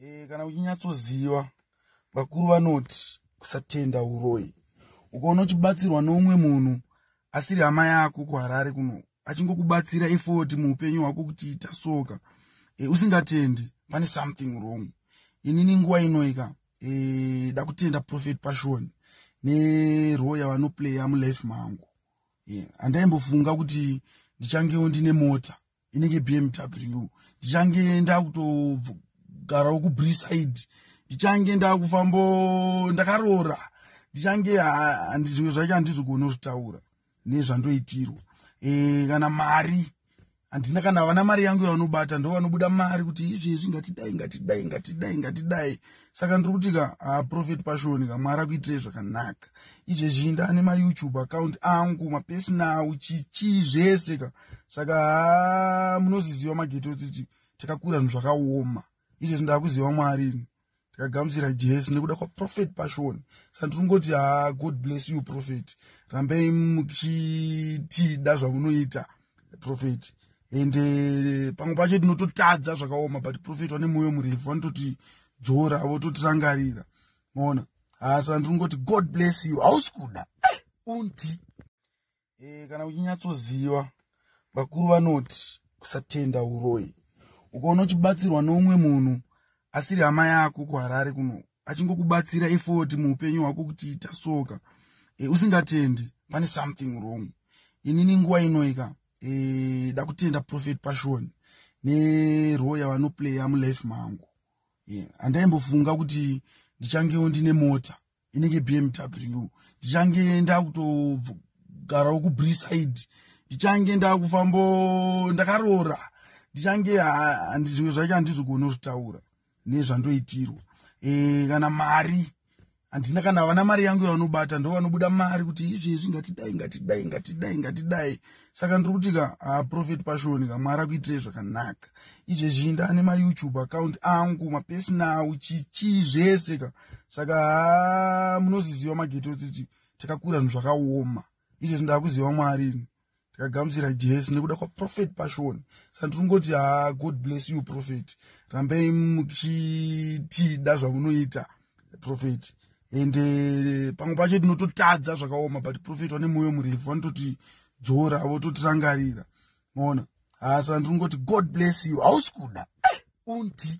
e, kana uchinyatsoziva vakuru vanoti kusatenda uroi ukaona uchibatsirwa noumwe munhu asiri hama yako kuharare kuno achingokubatsira efoti muupenyu hwako kuti tasoka e, eh, usingatendi pane something wrong inini nguva inoika e, da kutenda profet pashoni neroo yavanopleya mulife mangu handaimbofunga e, kuti ndichangewo ndine mota inenge bmw ndichangeenda kuto ndakagarawo kubriside ndichange ndakufambo ndakaroora ndichange zvimwe zvacho handizi kuona kuzvitaura nezvandoitirwa e, kana mari handina kana vana mari yangu yavanobata ndo vanobuda mari kuti izvezvi ngatidai ngatidai ngatidai ngatidai saka ndiri kutika aprofet pashoni kamwari akuitirei zvakanaka izvezvi ndaane mayoutube akaunti angu mapesonal chichii zvese ka saka munoziziva magetotiti takakura zvinhu zvakaoma izvezvi ndava kuziva mwari tikagamuchira jesu nekuda kwaprofeti pashoni saka ndirikungoti ha ah, god bless you profeti rambei muchitida zvamunoita profeti ende pamwe pacho tinototadza zvakaoma but profeti vane mwoyo murefu vanototidzora vototirangarira maona hasa ah, ndirikungoti god bless you hausi kuda unti e, kana uchinyatsoziva vakuru vanoti kusatenda uroi ukaona uchibatsirwa noumwe munhu asiri hama yako kuharare kuno achingokubatsira efoti muupenyu hwako kuti tasoka e, usingatendi pane something wrong inini nguva inoika e, da kutenda profet pashon neroo yavanopleya mulife mangu e, handaimbofunga e, kuti ndichangewo ndine mota inenge bmw ndichange ndakutogarawo kubreside ndichange ndakufambo ndakaroora ndichange zvimwe zvacho handizokuona uzvitaura nezvandoitirwa e, kana mari handina kana vana mari yangu yavanobata ndo vanobuda mari kuti izvezvi ngatidai ngatidai ngatidai ngatidai saka ndiri kutika aprofet pashonika mwari akuitirei zvakanaka izvezvi ndaane mayoutube akaunti angu mapesonal chichii zvese ka saka munoziziva magetotiti takakura zvinhu zvakaoma izvezvi ndaakuziva mwari ini ndakagamuchira jesu nekuda kwaprofeti pashoni saka ndirikungoti ha ah, god bless you profeti rambai muchitida zvamunoita profeti ende pamwe pacho tinototadza zvakaoma but profeti vane mwoyo murefu vanototidzora vototirangarira maona ha ah, saka ndirikungoti god bless you hausi kuda eh, unti